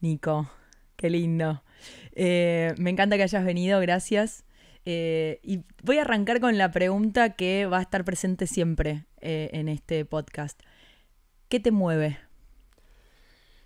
Nico. Qué lindo. Eh, me encanta que hayas venido, gracias. Eh, y voy a arrancar con la pregunta que va a estar presente siempre eh, en este podcast. ¿Qué te mueve?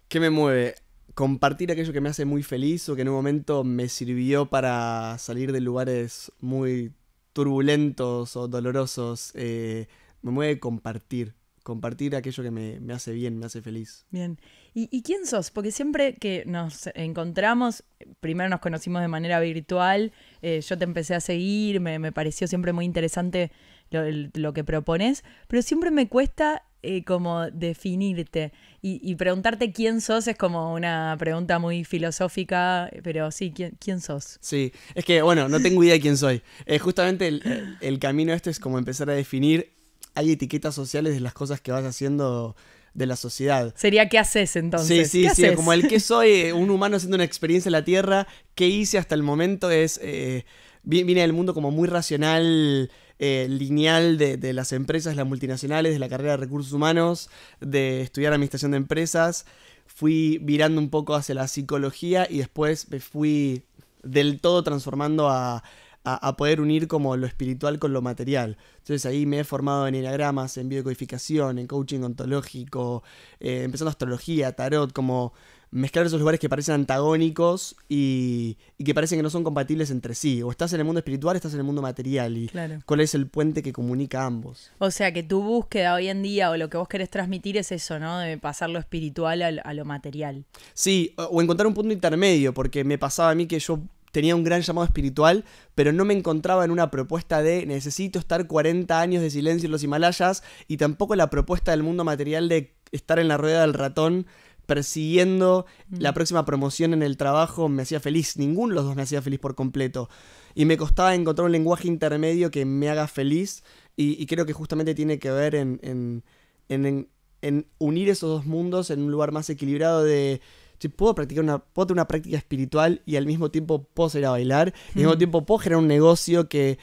¿Qué me mueve? Compartir aquello que me hace muy feliz o que en un momento me sirvió para salir de lugares muy turbulentos o dolorosos. me mueve compartir, compartir aquello que me, me hace bien, me hace feliz. Bien. ¿Y, quién sos? Porque siempre que nos encontramos, primero nos conocimos de manera virtual, eh, yo te empecé a seguir, me, pareció siempre muy interesante lo, que propones, pero siempre me cuesta eh, como definirte y, preguntarte quién sos es como una pregunta muy filosófica, pero sí, ¿quién, quién sos? Sí, es que bueno, no tengo idea de quién soy. Eh, justamente el, el camino este es como empezar a definir, hay etiquetas sociales de las cosas que vas haciendo de la sociedad. Sería ¿qué haces entonces? Sí, sí, sí, como el que soy, eh, un humano haciendo una experiencia en la Tierra, ¿qué hice hasta el momento? Es, eh, del mundo como muy racional, eh, lineal de, de, las empresas, las multinacionales, de la carrera de recursos humanos, de estudiar administración de empresas. Fui virando un poco hacia la psicología y después me fui del todo transformando a, a, poder unir como lo espiritual con lo material. Entonces ahí me he formado en enagramas, en biocodificación, en coaching ontológico, eh, empezando astrología, tarot, como mezclar esos lugares que parecen antagónicos y, que parecen que no son compatibles entre sí. O estás en el mundo espiritual, estás en el mundo material. Y claro. cuál es el puente que comunica ambos. O sea, que tu búsqueda hoy en día o lo que vos querés transmitir es eso, ¿no? De pasar lo espiritual a, lo material. Sí, o encontrar un punto intermedio, porque me pasaba a mí que yo tenía un gran llamado espiritual, pero no me encontraba en una propuesta de necesito estar 40 años de silencio en los Himalayas y tampoco la propuesta del mundo material de estar en la rueda del ratón persiguiendo mm. la próxima promoción en el trabajo me hacía feliz, ninguno de los dos me hacía feliz por completo. Y me costaba encontrar un lenguaje intermedio que me haga feliz y, creo que justamente tiene que ver en, en, en unir esos dos mundos en un lugar más equilibrado de puedo practicar una, una práctica espiritual y al mismo tiempo puedo salir a bailar, y al mismo tiempo puedo generar un negocio que,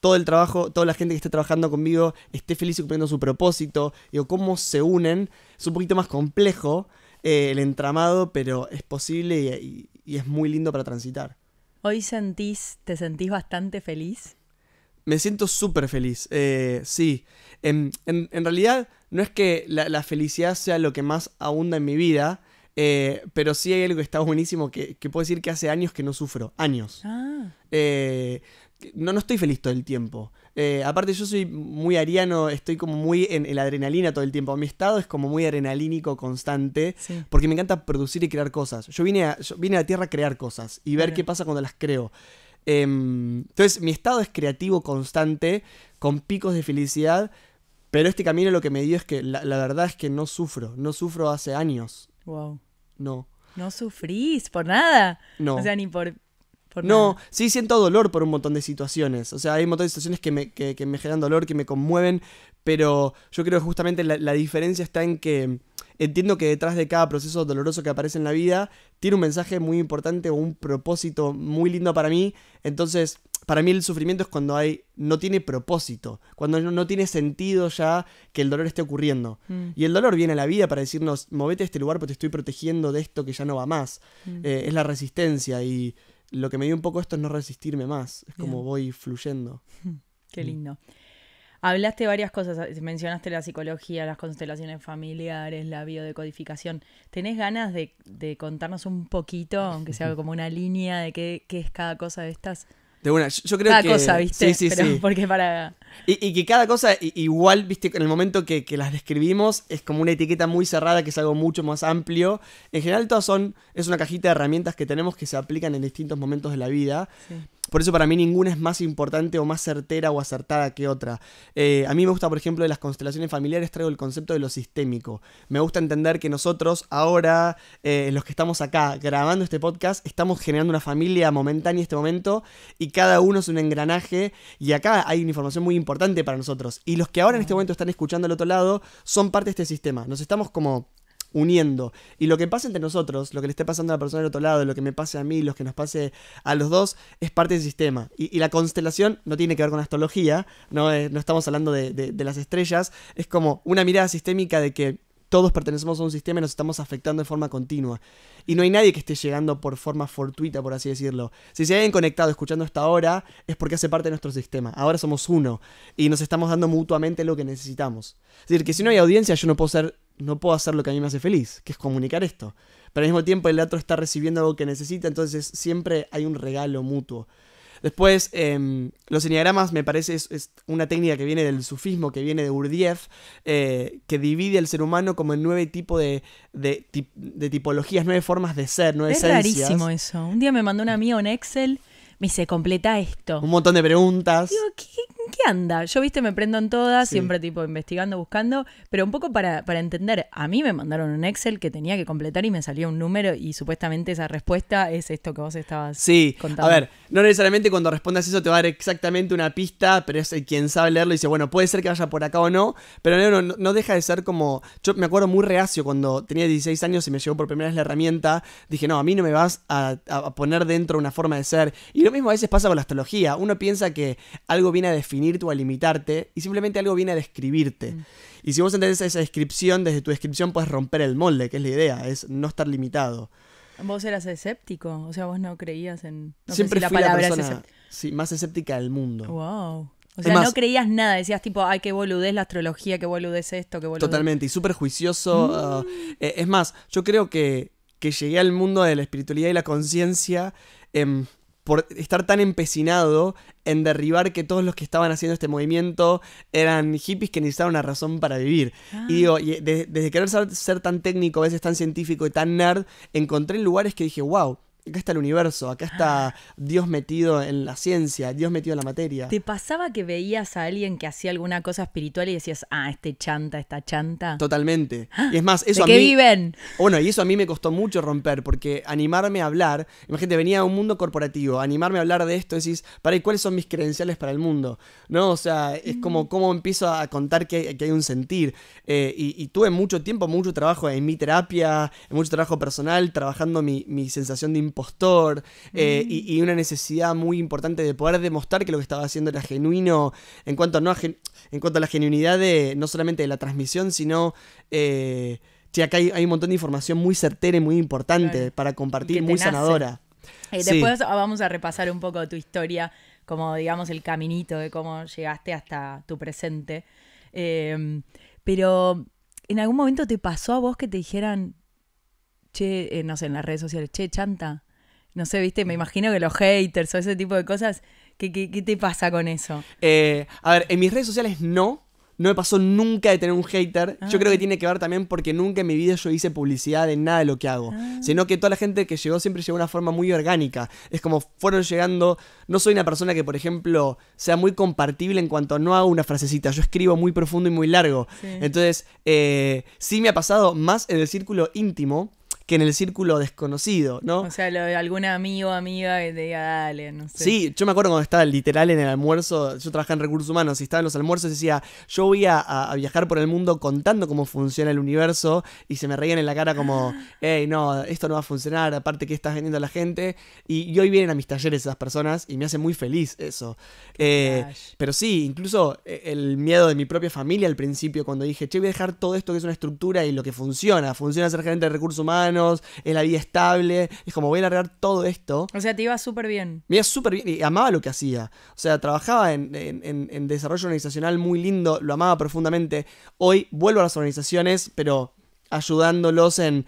todo el trabajo, toda la gente que esté trabajando conmigo esté feliz cumpliendo su propósito. Digo, cómo se unen. Es un poquito más complejo eh, el entramado, pero es posible y, es muy lindo para transitar. ¿Hoy sentís, te sentís bastante feliz? Me siento súper feliz, eh, sí. Em, en, realidad no es que la, la, felicidad sea lo que más abunda en mi vida, eh, pero sí hay algo que está buenísimo que, puedo decir que hace años que no sufro. Años. Ah. Eh, no, no estoy feliz todo el tiempo. Eh, aparte, yo soy muy ariano, estoy como muy en, el la adrenalina todo el tiempo. Mi estado es como muy adrenalínico constante, porque me encanta producir y crear cosas. Yo vine a, vine a la Tierra a crear cosas y ver qué pasa cuando las creo. Em, entonces, mi estado es creativo constante, con picos de felicidad, pero este camino lo que me dio es que la verdad es que no sufro, no sufro hace años. Wow. No. No sufrís por nada. No. O sea, ni por. por no, sí siento dolor por un montón de situaciones. O sea, hay un montón de situaciones que me, que, me generan dolor, que me conmueven, pero yo creo que justamente la, la diferencia está en que entiendo que detrás de cada proceso doloroso que aparece en la vida tiene un mensaje muy importante o un propósito muy lindo para mí. Entonces, para mí el sufrimiento es cuando hay no tiene propósito, cuando no, tiene sentido ya que el dolor esté ocurriendo. Mm. Y el dolor viene a la vida para decirnos, movete a este lugar porque te estoy protegiendo de esto que ya no va más. Mm. Eh, es la resistencia y lo que me dio un poco esto es no resistirme más, es como voy fluyendo. Qué mm. lindo. Hablaste varias cosas, mencionaste la psicología, las constelaciones familiares, la biodecodificación. ¿Tenés ganas de, contarnos un poquito, aunque sea como una línea de qué es cada cosa de estas? De una, yo, creo cada cosa, ¿viste? Sí, sí, sí. Porque para. Y, que cada cosa, igual, viste, en el momento que, que, las describimos, es como una etiqueta muy cerrada, que es algo mucho más amplio. En general, todas son, es una cajita de herramientas que tenemos que se aplican en distintos momentos de la vida. Sí. Por eso para mí ninguna es más importante o más certera o acertada que otra. Eh, a mí me gusta, por ejemplo, de las constelaciones familiares, traigo el concepto de lo sistémico. Me gusta entender que nosotros ahora, eh, los que estamos acá grabando este podcast, estamos generando una familia momentánea en este momento y cada uno es un engranaje y acá hay una información muy importante para nosotros. Y los que ahora en este momento están escuchando al otro lado son parte de este sistema. Nos estamos como uniendo. Y lo que pasa entre nosotros, lo que le esté pasando a la persona del otro lado, lo que me pase a mí, lo que nos pase a los dos, es parte del sistema. Y, la constelación no tiene que ver con astrología, no, eh, no estamos hablando de, de las estrellas, es como una mirada sistémica de que todos pertenecemos a un sistema y nos estamos afectando de forma continua. Y no hay nadie que esté llegando por forma fortuita, por así decirlo. Si se hayan conectado escuchando hasta ahora, es porque hace parte de nuestro sistema. Ahora somos uno y nos estamos dando mutuamente lo que necesitamos. Es decir, que si no hay audiencia, yo no puedo ser no puedo hacer lo que a mí me hace feliz, que es comunicar esto. Pero al mismo tiempo el otro está recibiendo algo que necesita, entonces siempre hay un regalo mutuo. Después, em, los enneagramas me parece es, una técnica que viene del sufismo, que viene de Urdiev, eh, que divide al ser humano como en nueve tipos de, tipologías, nueve formas de ser, nueve es esencias. Es rarísimo eso. Un día me mandó una amiga en Excel me dice, completa esto. Un montón de preguntas. Digo, ¿qué, anda? Yo, viste, me prendo en todas, siempre tipo investigando, buscando, pero un poco para, para entender, a mí me mandaron un Excel que tenía que completar y me salía un número y supuestamente esa respuesta es esto que vos estabas sí. A ver, no necesariamente cuando respondas eso te va a dar exactamente una pista, pero es eh, quien sabe leerlo y dice, bueno, puede ser que vaya por acá o no, pero no, deja de ser como, yo me acuerdo muy reacio cuando tenía 16 años y me llegó por primera vez la herramienta, dije, no, a mí no me vas a, poner dentro una forma de ser. Lo mismo a veces pasa con la astrología. Uno piensa que algo viene a definirte o a limitarte y simplemente algo viene a describirte. Mm. Y si vos entendés esa descripción, desde tu descripción puedes romper el molde, que es la idea, es no estar limitado. Vos eras escéptico, o sea, vos no creías en... Siempre la palabra persona, más escéptica del mundo. Wow. O sea, no creías nada, decías tipo, ay, qué boludez la astrología, qué boludez esto, qué boludez. Totalmente, y súper juicioso. Mm. Ah, e, es más, yo creo que, que llegué al mundo de la espiritualidad y la conciencia em, por estar tan empecinado en derribar que todos los que estaban haciendo este movimiento eran hippies que necesitaban una razón para vivir. Y digo, ah. eh, desde querer ser, ser, tan técnico, a veces tan científico y tan nerd, encontré lugares que dije, wow, acá está el universo, acá está ah. Dios metido en la ciencia, Dios metido en la materia. ¿Te pasaba que veías a alguien que hacía alguna cosa espiritual y decías, ah, este chanta, esta chanta? Totalmente. Ah, y es más, eso ¿De qué viven? Oh, bueno, y eso a mí me costó mucho romper, porque animarme a hablar, imagínate, venía a un mundo corporativo, animarme a hablar de esto, decís, para cuáles son mis credenciales para el mundo? ¿No? O sea, es como mm. cómo empiezo a contar que, hay un sentir. Eh, y, tuve mucho tiempo, mucho trabajo en mi terapia, mucho trabajo personal, trabajando mi, mi sensación de impostor eh, mm. y, una necesidad muy importante de poder demostrar que lo que estaba haciendo era genuino en cuanto a, en cuanto a la genuinidad de no solamente de la transmisión, sino... que eh, acá hay, un montón de información muy certera y muy importante para compartir, muy sanadora. Y eh, después vamos a repasar un poco tu historia, como digamos el caminito de cómo llegaste hasta tu presente. pero en algún momento te pasó a vos que te dijeran, che, eh, no sé, en las redes sociales, che, chanta. No sé, viste, me mm. imagino que los haters o ese tipo de cosas, ¿qué, te pasa con eso? Eh, a ver, en mis redes sociales no, no me pasó nunca de tener un hater. Yo creo que ah. tiene que ver también porque nunca en mi vida yo hice publicidad de nada de lo que hago. Ah. Sino que toda la gente que llegó siempre llegó de una forma muy orgánica. Es como fueron llegando. No soy una persona que, por ejemplo, sea muy compartible en cuanto no hago una frasecita. Yo escribo muy profundo y muy largo. Entonces, eh, sí me ha pasado más en el círculo íntimo que en el círculo desconocido, ¿no? O sea, algún amigo, o amiga que te diga, dale, no sé. Sí, yo me acuerdo cuando estaba literal en el almuerzo, yo trabajaba en recursos humanos y estaba en los almuerzos y decía, yo voy a, viajar por el mundo contando cómo funciona el universo y se me reían en la cara como, hey, no, esto no va a funcionar, aparte que estás vendiendo a la gente. Y, hoy vienen a mis talleres esas personas y me hace muy feliz eso. Eh, pero sí, incluso eh, el miedo de mi propia familia al principio cuando dije, che, voy a dejar todo esto que es una estructura y lo que funciona, funciona ser gerente de recursos humanos en la vida estable. Es como voy a largar todo esto. O sea, te iba súper bien. Me iba súper bien y amaba lo que hacía. O sea, trabajaba en, desarrollo organizacional muy lindo, lo amaba profundamente. Hoy vuelvo a las organizaciones, pero ayudándolos en,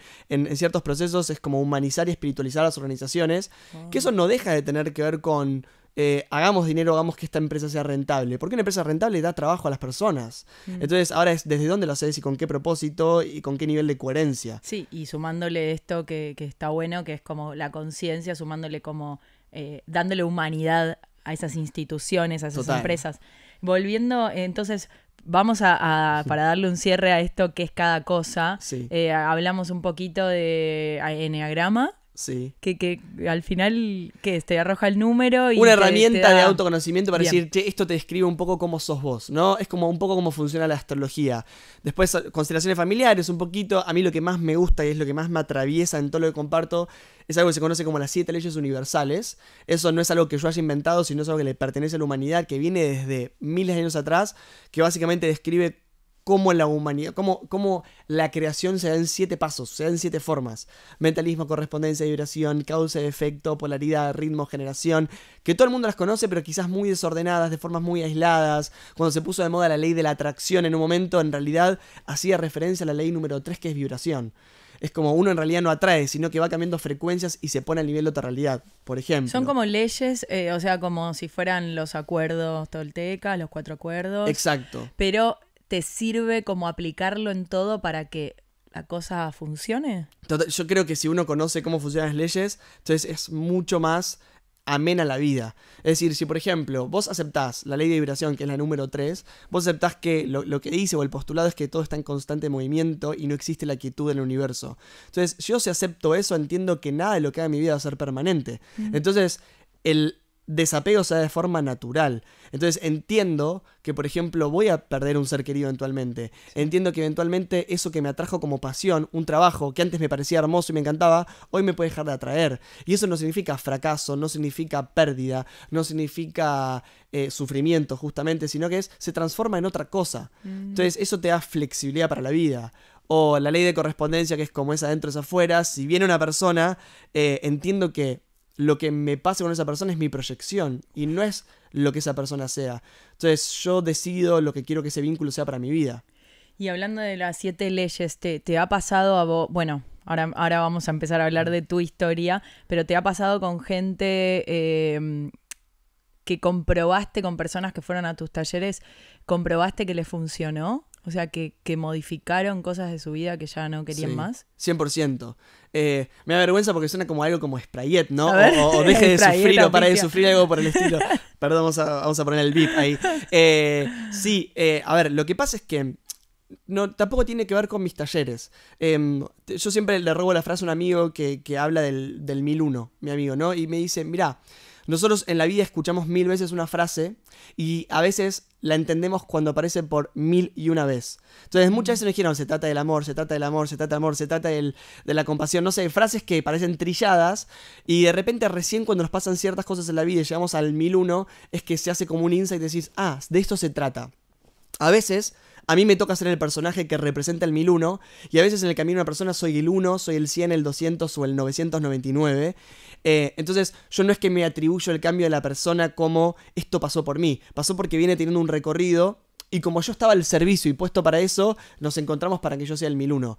ciertos procesos, es como humanizar y espiritualizar a las organizaciones, que eso no deja de tener que ver con, eh, hagamos dinero, hagamos que esta empresa sea rentable. Porque una empresa rentable da trabajo a las personas. Mm. Entonces, ahora es desde dónde lo haces y con qué propósito y con qué nivel de coherencia. Sí, y sumándole esto que, está bueno, que es como la conciencia, sumándole como eh, dándole humanidad a esas instituciones, a esas empresas. Volviendo, entonces, vamos a, para darle un cierre a esto que es cada cosa. Eh, hablamos un poquito de enneagrama. Sí. Que, que al final, ¿qué Te arroja el número y. Una herramienta de autoconocimiento para decir, che, esto te describe un poco cómo sos vos, ¿no? Es como un poco cómo funciona la astrología. Después, constelaciones familiares, un poquito. A mí lo que más me gusta y es lo que más me atraviesa en todo lo que comparto es algo que se conoce como las siete leyes universales. Eso no es algo que yo haya inventado, sino es algo que le pertenece a la humanidad, que viene desde miles de años atrás, que básicamente describe cómo la humanidad, como la creación se da en siete pasos, se da en siete formas. Mentalismo, correspondencia, vibración, causa, efecto, polaridad, ritmo, generación, que todo el mundo las conoce, pero quizás muy desordenadas, de formas muy aisladas. Cuando se puso de moda la ley de la atracción en un momento, en realidad hacía referencia a la ley número tres, que es vibración es como uno en realidad no atrae, sino que va cambiando frecuencias y se pone al nivel de otra realidad, por ejemplo. Son como leyes, eh, o sea, como si fueran los acuerdos toltecas, los cuatro acuerdos. Exacto. Pero te sirve como aplicarlo en todo para que la cosa funcione. yo creo que si uno conoce cómo funcionan las leyes, entonces es mucho más amena la vida. Es decir, si por ejemplo vos aceptás la ley de vibración, que es la número 3, vos aceptás que lo, que dice o el postulado es que todo está en constante movimiento y no existe la quietud en el universo. Entonces, yo si acepto eso, entiendo que nada de lo que haga en mi vida va a ser permanente. Mm. Entonces, el, desapego sea de forma natural. Entonces entiendo que, por ejemplo, voy a perder un ser querido eventualmente. Entiendo que eventualmente eso que me atrajo como pasión, un trabajo que antes me parecía hermoso y me encantaba, hoy me puede dejar de atraer. Y eso no significa fracaso, no significa pérdida, no significa eh, sufrimiento justamente, sino que es, se transforma en otra cosa. Mm. Entonces eso te da flexibilidad para la vida o la ley de correspondencia que es como esa adentro esa afuera, si viene una persona, eh, entiendo que lo que me pase con esa persona es mi proyección y no es lo que esa persona sea. Entonces yo decido lo que quiero que ese vínculo sea para mi vida. Y hablando de las siete leyes, ¿te, te ha pasado a vos, bueno, ahora, ahora vamos a empezar a hablar de tu historia, pero te ha pasado con gente... Em, que comprobaste con personas que fueron a tus talleres, comprobaste que les funcionó? O sea, que, modificaron cosas de su vida que ya no querían más. 100%. Eh, me da vergüenza porque suena como algo como Sprayet, ¿no? o, deje de sufrir o para de sufrir algo por el estilo. Perdón, vamos a, poner el beat ahí. Eh, sí, eh, a ver, lo que pasa es que no, tampoco tiene que ver con mis talleres. Em, yo siempre le robo la frase a un amigo que, que habla del, del 1001, mi amigo, ¿no? Y me dice, mirá, nosotros en la vida escuchamos mil veces una frase y a veces la entendemos cuando aparece por mil y una vez. Entonces muchas veces nos dijeron, se trata del amor, se trata del amor, se trata del amor, se trata de la compasión, no sé, frases que parecen trilladas y de repente recién cuando nos pasan ciertas cosas en la vida y llegamos al mil uno es que se hace como un insight y decís, ah, de esto se trata. A veces a mí me toca ser el personaje que representa el mil uno y a veces en el camino de una persona soy el 1, soy el 100, el 200 o el 999 eh, entonces, yo no es que me atribuyo el cambio de la persona como esto pasó por mí, pasó porque viene teniendo un recorrido y como yo estaba al servicio y puesto para eso, nos encontramos para que yo sea el uno.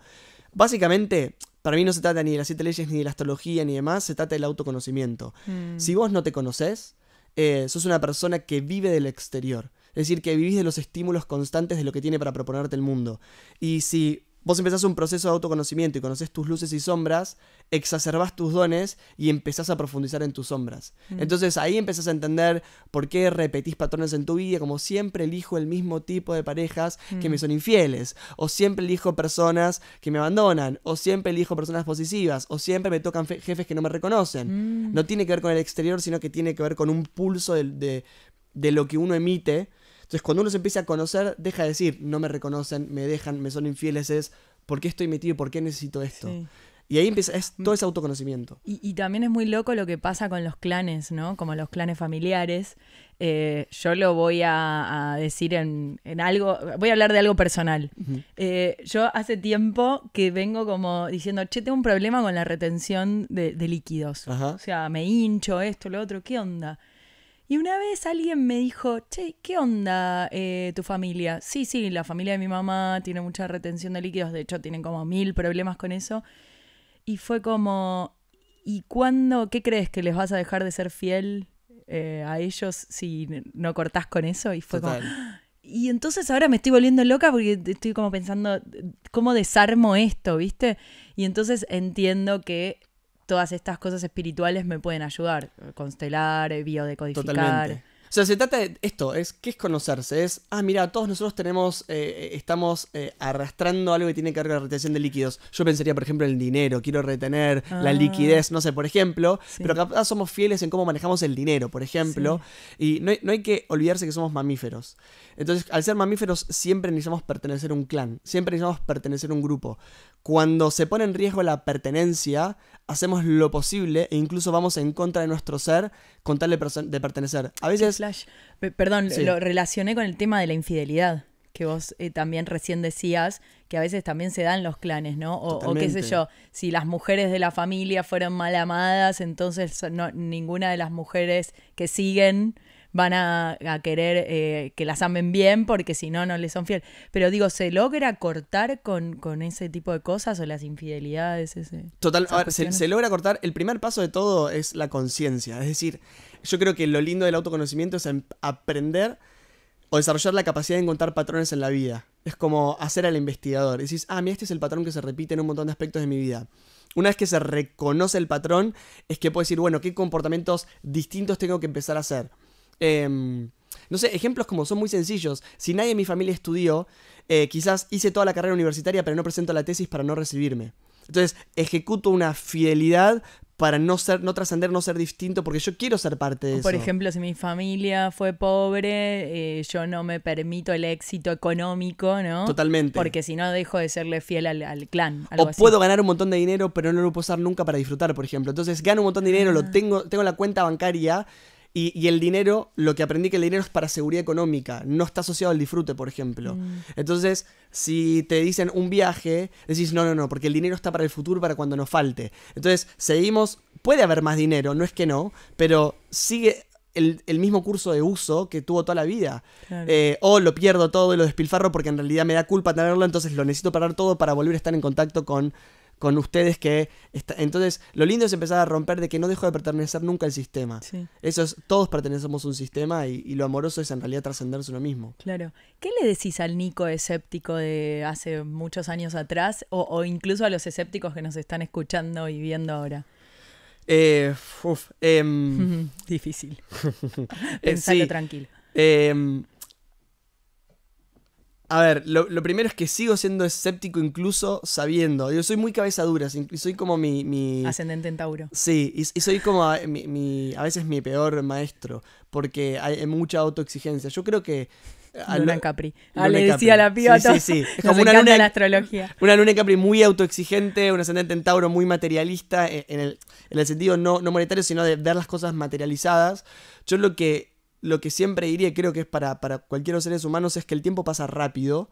Básicamente, para mí no se trata ni de las siete leyes, ni de la astrología, ni demás, se trata del autoconocimiento. Mm. Si vos no te conoces, eh, sos una persona que vive del exterior. Es decir, que vivís de los estímulos constantes de lo que tiene para proponerte el mundo. Y si vos empezás un proceso de autoconocimiento y conoces tus luces y sombras, exacerbás tus dones y empezás a profundizar en tus sombras. Mm. Entonces ahí empezás a entender por qué repetís patrones en tu vida, como siempre elijo el mismo tipo de parejas que me mm. son infieles, o siempre elijo personas que me abandonan, o siempre elijo personas positivas, o siempre me tocan jefes que no me reconocen. Mm. No tiene que ver con el exterior, sino que tiene que ver con un pulso de lo que uno emite entonces, cuando uno se empieza a conocer, deja de decir, no me reconocen, me dejan, me son infieles, es, ¿por qué estoy metido? ¿Por qué necesito esto? Y ahí empieza es, mm. todo ese autoconocimiento. Y, también es muy loco lo que pasa con los clanes, ¿no? Como los clanes familiares. Eh, yo lo voy a, decir en, algo, voy a hablar de algo personal. Eh, yo hace tiempo que vengo como diciendo, che, tengo un problema con la retención de, líquidos. O sea, me hincho esto, lo otro, ¿qué onda? Y una vez alguien me dijo, che, ¿qué onda eh, tu familia? Sí, sí, la familia de mi mamá tiene mucha retención de líquidos, de hecho tienen como mil problemas con eso. Y fue como, ¿y cuándo, qué crees que les vas a dejar de ser fiel eh, a ellos si no cortás con eso? Y fue como, y entonces ahora me estoy volviendo loca porque estoy como pensando, ¿cómo desarmo esto, viste? Y entonces entiendo que todas estas cosas espirituales me pueden ayudar, constelar, eh, biodecodificar. O sea, se trata de esto, es qué es conocerse, es, ah, mira, todos nosotros tenemos, eh, eh, estamos eh, arrastrando algo que tiene que ver con la retención de líquidos. Yo pensaría, por ejemplo, en el dinero, quiero retener la ah. liquidez, no sé, por ejemplo, pero capaz somos fieles en cómo manejamos el dinero, por ejemplo, y no hay, que olvidarse que somos mamíferos. Entonces, al ser mamíferos, siempre necesitamos pertenecer a un clan, siempre necesitamos pertenecer a un grupo. Cuando se pone en riesgo la pertenencia, hacemos lo posible e incluso vamos en contra de nuestro ser con tal de, de pertenecer. A veces Perdón, lo relacioné con el tema de la infidelidad, que vos eh, también recién decías, que a veces también se dan los clanes, ¿no? O, qué sé yo, si las mujeres de la familia fueron mal amadas, entonces no, ninguna de las mujeres que siguen van a, querer eh, que las amen bien porque si no, no les son fieles. Pero digo, ¿se logra cortar con, ese tipo de cosas o las infidelidades? Total, se, logra cortar. El primer paso de todo es la conciencia. Es decir, yo creo que lo lindo del autoconocimiento es em, aprender o desarrollar la capacidad de encontrar patrones en la vida. Es como hacer al investigador. Decís, ah, mira, este es el patrón que se repite en un montón de aspectos de mi vida. Una vez que se reconoce el patrón, es que puedo decir, bueno, ¿qué comportamientos distintos tengo que empezar a hacer? Em, no sé, ejemplos como son muy sencillos. Si nadie en mi familia estudió, eh, quizás hice toda la carrera universitaria pero no presento la tesis para no recibirme. Entonces, ejecuto una fidelidad para no ser, no trascender, no ser distinto, porque yo quiero ser parte de eso. Por ejemplo, si mi familia fue pobre, eh, yo no me permito el éxito económico, ¿no? Totalmente. Porque si no dejo de serle fiel al, clan. o puedo ganar un montón de dinero, pero no lo puedo usar nunca para disfrutar, por ejemplo. Entonces gano un montón de dinero, lo ah. tengo, tengo la cuenta bancaria y, el dinero, lo que aprendí que el dinero es para seguridad económica, no está asociado al disfrute, por ejemplo. Mm. Entonces, si te dicen un viaje, decís, no, no, no, porque el dinero está para el futuro, para cuando nos falte. Entonces, seguimos, puede haber más dinero, no es que no, pero sigue el, mismo curso de uso que tuvo toda la vida. Eh, o lo pierdo todo y lo despilfarro porque en realidad me da culpa tenerlo, entonces lo necesito parar todo para volver a estar en contacto con con ustedes que... Entonces, lo lindo es empezar a romper de que no dejo de pertenecer nunca al sistema. Eso todos pertenecemos a un sistema y, lo amoroso es en realidad trascenderse uno mismo. Claro. ¿Qué le decís al Nico escéptico de hace muchos años atrás o, incluso a los escépticos que nos están escuchando y viendo ahora? Eh, uf, em, Difícil. Eh, Pensalo tranquilo. Em, a ver, lo, primero es que sigo siendo escéptico incluso sabiendo. Yo soy muy cabeza dura, soy como mi... Ascendente en Tauro. Sí, y, soy como a, mi, a veces mi peor maestro, porque hay mucha autoexigencia. Yo creo que eh, a luna Capri. Ah, le decía la piba sí, Sí, como una luna, la astrología. Una luna en Capri muy autoexigente, un ascendente en Tauro muy materialista, en el, sentido no monetario, sino de ver las cosas materializadas. Yo lo que lo que siempre diría, creo que es para, para cualquier seres humanos, es que el tiempo pasa rápido.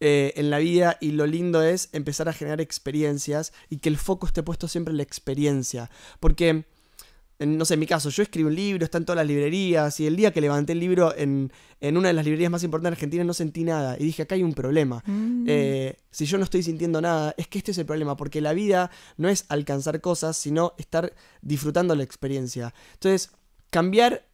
Eh, en la vida y lo lindo es empezar a generar experiencias y que el foco esté puesto siempre en la experiencia. Porque, no sé, en mi caso, yo escribí un libro, está en todas las librerías y el día que levanté el libro en, una de las librerías más importantes de Argentina no sentí nada y dije, acá hay un problema. Mm. Eh, si yo no estoy sintiendo nada, es que este es el problema, porque la vida no es alcanzar cosas, sino estar disfrutando la experiencia. Entonces, cambiar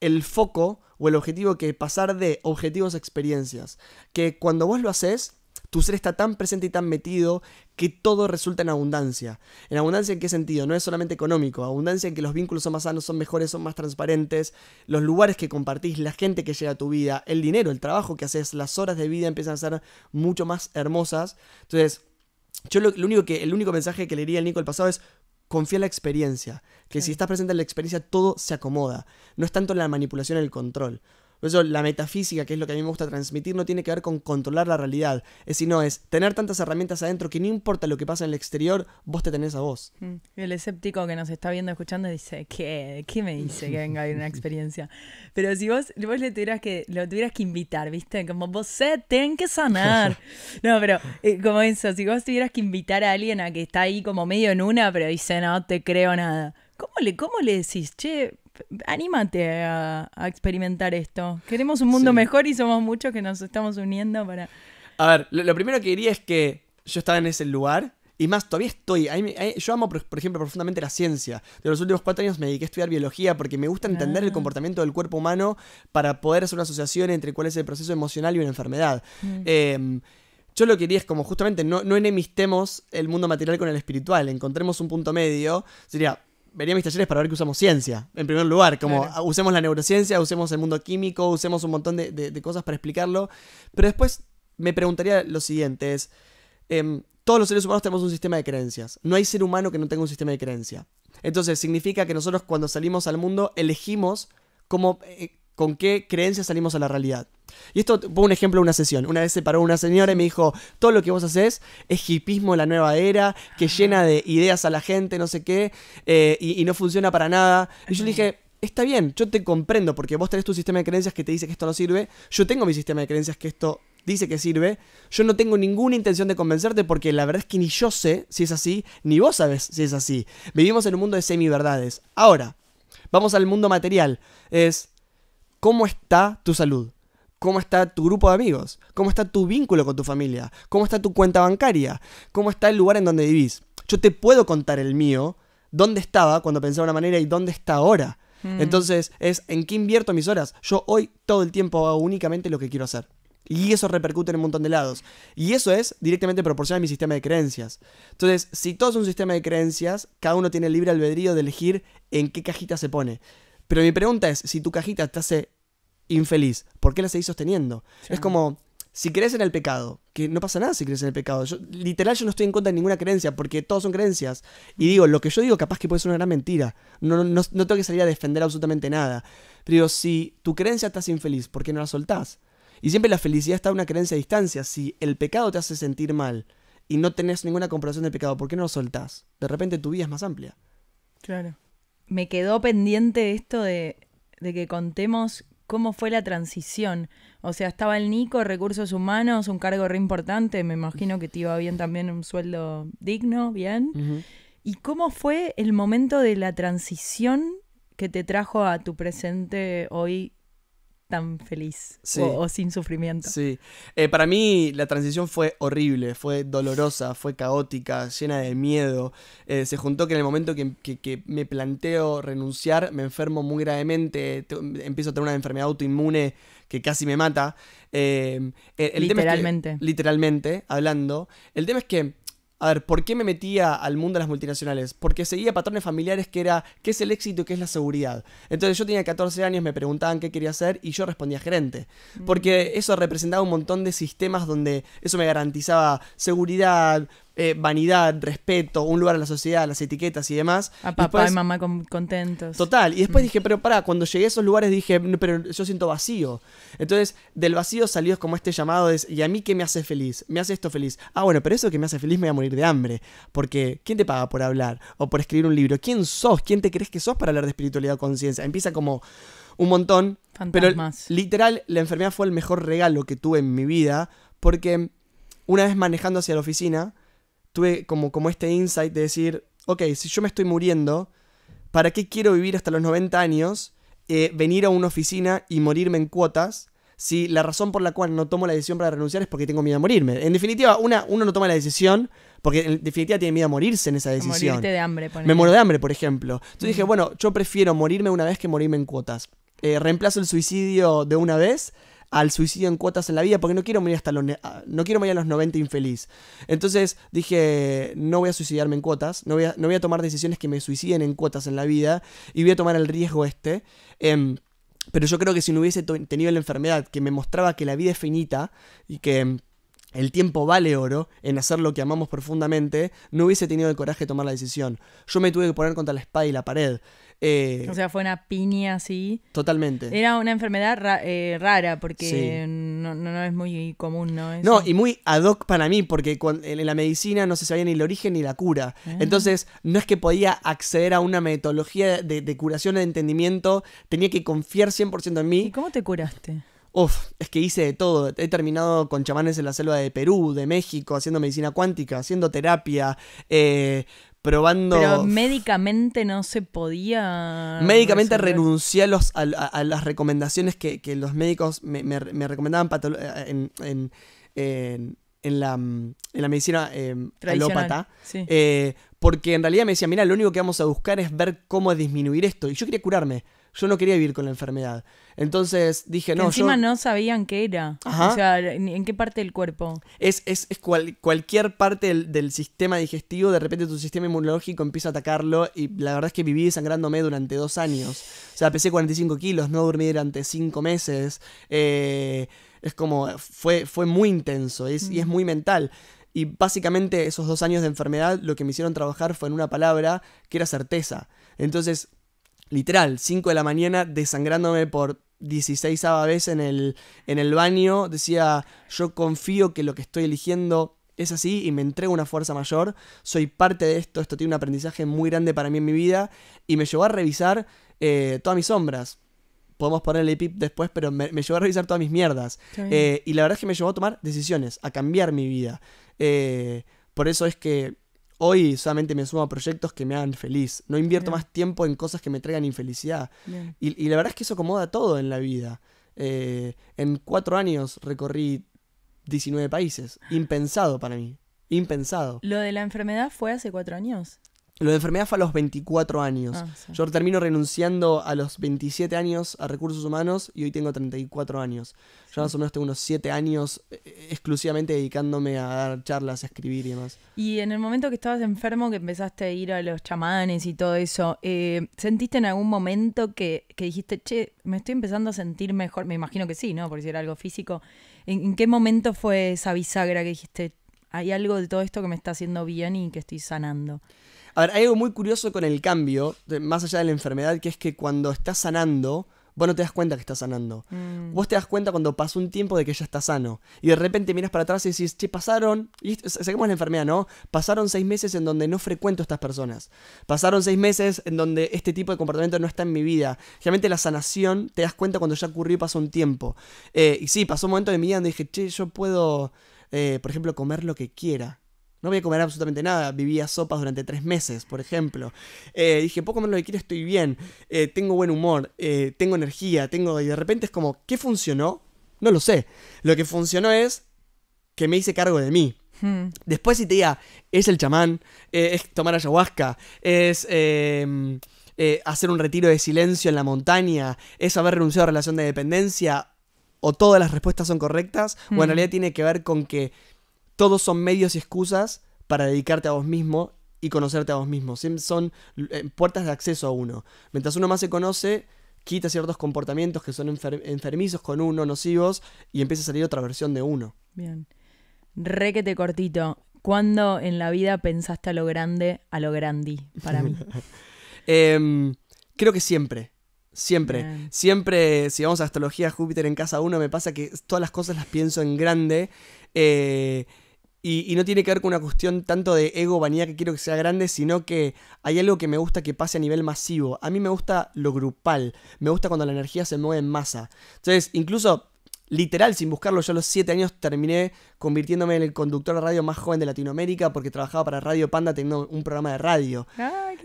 el foco o el objetivo que pasar de objetivos a experiencias. Que cuando vos lo haces, tu ser está tan presente y tan metido que todo resulta en abundancia. ¿En abundancia en qué sentido? No es solamente económico, abundancia en que los vínculos son más sanos, son mejores, son más transparentes, los lugares que compartís, la gente que llega a tu vida, el dinero, el trabajo que haces, las horas de vida empiezan a ser mucho más hermosas. Entonces, yo lo, único que, el único mensaje que le diría al Nico el pasado es confía en la experiencia, que si estás presente en la experiencia todo se acomoda, no es tanto la manipulación, el control. Por eso la metafísica, que es lo que a mí me gusta transmitir, no tiene que ver con controlar la realidad. Es sino es tener tantas herramientas adentro que no importa lo que pasa en el exterior, vos te tenés a vos. Mm. El escéptico que nos está viendo, escuchando, dice, ¿qué? ¿Qué me dice que venga a una experiencia? Pero si vos, vos le tuvieras que, lo tuvieras que invitar, ¿viste? Como vos se ten que sanar. No, pero eh, como eso, si vos tuvieras que invitar a alguien a que está ahí como medio en una, pero dice, no te creo nada. ¿Cómo le, cómo le decís, che, anímate a, experimentar esto. Queremos un mundo mejor y somos muchos que nos estamos uniendo para... A ver, lo, primero que diría es que yo estaba en ese lugar y más, todavía estoy. yo amo, por, ejemplo, profundamente la ciencia. De los últimos cuatro años me dediqué a estudiar biología porque me gusta entender el ah. comportamiento del cuerpo humano para poder hacer una asociación entre cuál es el proceso emocional y una enfermedad. Mm. Em, yo lo que diría es como justamente no, enemistemos el mundo material con el espiritual, encontremos un punto medio. Sería, venía mis talleres para ver que usamos ciencia, en primer lugar, como usemos la neurociencia, usemos el mundo químico, usemos un montón de, cosas para explicarlo, pero después me preguntaría lo siguiente, em, todos los seres humanos tenemos un sistema de creencias, no hay ser humano que no tenga un sistema de creencia. Entonces significa que nosotros cuando salimos al mundo elegimos eh, con qué creencias salimos a la realidad. Y esto fue un ejemplo de una sesión. Una vez se paró una señora y me dijo, todo lo que vos haces es hipismo de la nueva era, que llena de ideas a la gente, no sé qué, eh, y, no funciona para nada. Y yo le dije, está bien, yo te comprendo, porque vos tenés tu sistema de creencias que te dice que esto no sirve, yo tengo mi sistema de creencias que esto dice que sirve, yo no tengo ninguna intención de convencerte porque la verdad es que ni yo sé si es así, ni vos sabes si es así. Vivimos en un mundo de semi-verdades, Ahora, vamos al mundo material. Es, ¿cómo está tu salud? cómo está tu grupo de amigos, cómo está tu vínculo con tu familia, cómo está tu cuenta bancaria, cómo está el lugar en donde vivís. Yo te puedo contar el mío, dónde estaba cuando pensaba de una manera y dónde está ahora. Mm. Entonces es en qué invierto mis horas. Yo hoy todo el tiempo hago únicamente lo que quiero hacer. Y eso repercute en un montón de lados. Y eso es directamente proporcional a mi sistema de creencias. Entonces, si todo es un sistema de creencias, cada uno tiene el libre albedrío de elegir en qué cajita se pone. Pero mi pregunta es, si tu cajita te hace infeliz, ¿por qué la seguís sosteniendo? Es como, si crees en el pecado, que no pasa nada si crees en el pecado. literal, yo no estoy en contra de ninguna creencia, porque todos son creencias. Y digo, lo que yo digo capaz que puede ser una gran mentira. No, tengo que salir a defender absolutamente nada. Pero digo, si tu creencia estás infeliz, ¿por qué no la soltás? Y siempre la felicidad está en una creencia a distancia. Si el pecado te hace sentir mal y no tenés ninguna comprobación del pecado, ¿por qué no lo soltás? De repente tu vida es más amplia. Claro. Me quedó pendiente esto de que contemos cómo fue la transición. O sea, estaba el Nico, recursos humanos, un cargo re importante, me imagino que te iba bien también un sueldo digno, bien. ¿Y cómo fue el momento de la transición que te trajo a tu presente hoy tan feliz o, sin sufrimiento. Sí. Eh, para mí la transición fue horrible, fue dolorosa, fue caótica, llena de miedo. Eh, se juntó que en el momento que, me planteo renunciar, me enfermo muy gravemente, empiezo a tener una enfermedad autoinmune que casi me mata. Eh, literalmente. literalmente, hablando. El tema es que a ver, ¿por qué me metía al mundo de las multinacionales? Porque seguía patrones familiares que era, ¿qué es el éxito qué es la seguridad? Entonces yo tenía 14 años, me preguntaban qué quería hacer y yo respondía gerente. Mm. Porque eso representaba un montón de sistemas donde eso me garantizaba seguridad, eh, vanidad, respeto, un lugar en la sociedad, las etiquetas y demás. A papá y mamá contentos. Total. Y después mm. dije, pero pará, cuando llegué a esos lugares dije, pero yo siento vacío. Entonces, del vacío salió como este llamado de, ¿y a mí qué me hace feliz? Me hace esto feliz. Ah, bueno, pero eso que me hace feliz me va a morir de hambre. Porque, ¿quién te paga por hablar? O por escribir un libro. ¿Quién sos? ¿Quién te crees que sos para hablar de espiritualidad o conciencia? Empieza como un montón. Fantasmas. Pero literal, la enfermedad fue el mejor regalo que tuve en mi vida porque una vez manejando hacia la oficina, tuve como, como este insight de decir, ok, si yo me estoy muriendo, ¿para qué quiero vivir hasta los 90 años, eh, venir a una oficina y morirme en cuotas? Si la razón por la cual no tomo la decisión para renunciar es porque tengo miedo a morirme. En definitiva, una, uno no toma la decisión porque en definitiva tiene miedo a morirse en esa decisión. Morirte de hambre, Me muero de hambre, por ejemplo. Entonces dije, bueno, yo prefiero morirme una vez que morirme en cuotas. Eh, reemplazo el suicidio de una vez al suicidio en cuotas en la vida porque no quiero morir hasta los, ah, no quiero a los 90 infeliz. Entonces dije, no voy a suicidarme en cuotas, no voy a, no voy a tomar decisiones que me suiciden en cuotas en la vida y voy a tomar el riesgo este. Em, pero yo creo que si no hubiese tenido la enfermedad que me mostraba que la vida es finita y que em, el tiempo vale oro en hacer lo que amamos profundamente, no hubiese tenido el coraje de tomar la decisión. Yo me tuve que poner contra la espada y la pared. Eh, o sea, fue una piña así. Totalmente. Era una enfermedad eh, rara porque no, es muy común, ¿no? No, y muy ad hoc para mí porque en la medicina no se sabía ni el origen ni la cura. Ah. Entonces, no es que podía acceder a una metodología de, de curación de entendimiento, tenía que confiar 100% en mí. ¿Y cómo te curaste? Uf, es que hice de todo. He terminado con chamanes en la selva de Perú, de México, haciendo medicina cuántica, haciendo terapia, eh, probando. Pero médicamente no se podía. Médicamente renuncié a, los, las recomendaciones que, los médicos me, recomendaban eh, eh, en, en, la, mm, en medicina eh, eh, porque en realidad me decía mira, lo único que vamos a buscar es ver cómo disminuir esto. Y yo quería curarme. Yo no quería vivir con la enfermedad. Entonces dije, no, no. Encima no sabían qué era. O sea, ¿en qué parte del cuerpo? Es, es, cualquier parte del, sistema digestivo, de repente tu sistema inmunológico empieza a atacarlo. Y la verdad es que viví sangrándome durante dos años. O sea, pesé 45 kilos, no dormí durante cinco meses. Eh, es como. Fue, fue muy intenso y es muy mental. Y básicamente esos dos años de enfermedad lo que me hicieron trabajar fue en una palabra que era certeza. Entonces, literal, 5 de la mañana, desangrándome por 16 aves en el, en el baño. Decía, yo confío que lo que estoy eligiendo es así y me entrego una fuerza mayor. Soy parte de esto, esto tiene un aprendizaje muy grande para mí en mi vida y me llevó a revisar eh, todas mis sombras. Podemos ponerle pip después, pero me, llevó a revisar todas mis mierdas. Eh, y la verdad es que me llevó a tomar decisiones, a cambiar mi vida. Eh, por eso es que Hoy solamente me sumo a proyectos que me hagan feliz. No invierto más tiempo en cosas que me traigan infelicidad. Y, la verdad es que eso acomoda todo en la vida. Eh, en cuatro años recorrí 19 países. Impensado para mí. Impensado. ¿Lo de la enfermedad fue hace cuatro años? Lo de enfermedad fue a los 24 años. Ah, Yo termino renunciando a los 27 años a recursos humanos y hoy tengo 34 años. Ya Yo más o menos tengo unos 7 años eh, eh, exclusivamente dedicándome a dar charlas, a escribir y demás. Y en el momento que estabas enfermo, que empezaste a ir a los chamanes y todo eso, eh, ¿sentiste en algún momento que, dijiste, che, me estoy empezando a sentir mejor? Me imagino que sí, ¿no? porque si era algo físico. ¿En, en qué momento fue esa bisagra que dijiste, hay algo de todo esto que me está haciendo bien y que estoy sanando? A ver, hay algo muy curioso con el cambio, más allá de la enfermedad, que es que cuando estás sanando, vos no te das cuenta que estás sanando. Mm. Vos te das cuenta cuando pasó un tiempo de que ya estás sano. Y de repente miras para atrás y decís, che, pasaron, y seguimos la enfermedad, ¿no? Pasaron seis meses en donde no frecuento a estas personas. Pasaron seis meses en donde este tipo de comportamiento no está en mi vida. Realmente la sanación te das cuenta cuando ya ocurrió y pasó un tiempo. Eh, y sí, pasó un momento de mi vida donde dije, che, yo puedo, eh, por ejemplo, comer lo que quiera no voy a comer absolutamente nada. Vivía sopas durante tres meses, por ejemplo. Eh, dije, puedo comer lo que quiero, estoy bien. Eh, tengo buen humor, eh, tengo energía, tengo... Y de repente es como, ¿qué funcionó? No lo sé. Lo que funcionó es que me hice cargo de mí. Hmm. Después si te diga, es el chamán, es tomar ayahuasca, es... Em, hacer un retiro de silencio en la montaña, es haber renunciado a relación de dependencia, o todas las respuestas son correctas, bueno o en hmm. realidad tiene que ver con que todos son medios y excusas para dedicarte a vos mismo y conocerte a vos mismo. Siempre son eh, puertas de acceso a uno. Mientras uno más se conoce, quita ciertos comportamientos que son enfermizos con uno, nocivos, y empieza a salir otra versión de uno. Bien. Requete cortito. ¿Cuándo en la vida pensaste a lo grande, a lo grandi, para mí? Em, creo que siempre. Siempre. Siempre, si vamos a astrología Júpiter en casa uno, me pasa que todas las cosas las pienso en grande. Eh, y, no tiene que ver con una cuestión tanto de ego, vanidad que quiero que sea grande, sino que hay algo que me gusta que pase a nivel masivo. A mí me gusta lo grupal, me gusta cuando la energía se mueve en masa. Entonces, incluso literal, sin buscarlo, yo a los 7 años terminé convirtiéndome en el conductor de radio más joven de Latinoamérica porque trabajaba para Radio Panda teniendo un programa de radio.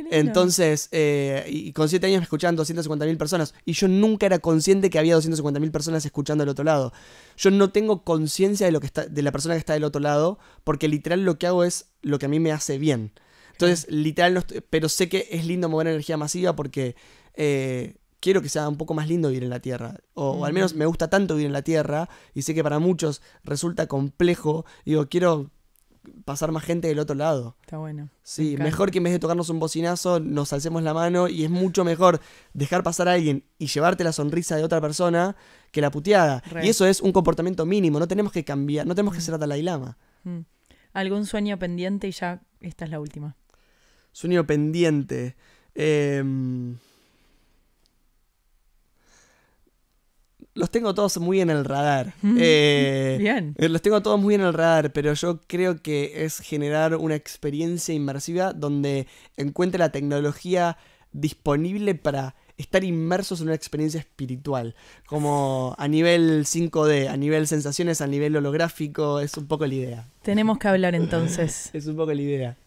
Entonces, eh, y con 7 años me escuchaban 250.000 personas y yo nunca era consciente que había 250.000 personas escuchando al otro lado. Yo no tengo conciencia de, lo que está, de la persona que está del otro lado porque literal lo que hago es lo que a mí me hace bien. Entonces, literal, pero sé que es lindo mover energía masiva porque... Eh, quiero que sea un poco más lindo vivir en la Tierra. O, al menos me gusta tanto vivir en la Tierra y sé que para muchos resulta complejo. Digo, quiero pasar más gente del otro lado. Está bueno. Sí, mejor que en vez de tocarnos un bocinazo, nos alcemos la mano y es mucho mejor dejar pasar a alguien y llevarte la sonrisa de otra persona que la puteada. Y eso es un comportamiento mínimo, no tenemos que cambiar, no tenemos que mm. ser a Dalai Lama. Mm. ¿Algún sueño pendiente y ya esta es la última? Sueño pendiente. Eh... los tengo todos muy en el radar. Bien. Eh, eh, los tengo todos muy en el radar, pero yo creo que es generar una experiencia inmersiva donde encuentre la tecnología disponible para estar inmersos en una experiencia espiritual, como a nivel 5D, a nivel sensaciones, a nivel holográfico, es un poco la idea. Tenemos que hablar entonces. es un poco la idea.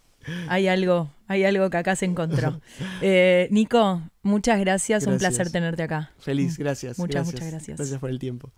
Hay algo, hay algo que acá se encontró. Eh, Nico, muchas gracias, un placer tenerte acá. Feliz, gracias. Muchas, muchas gracias. Gracias por el tiempo.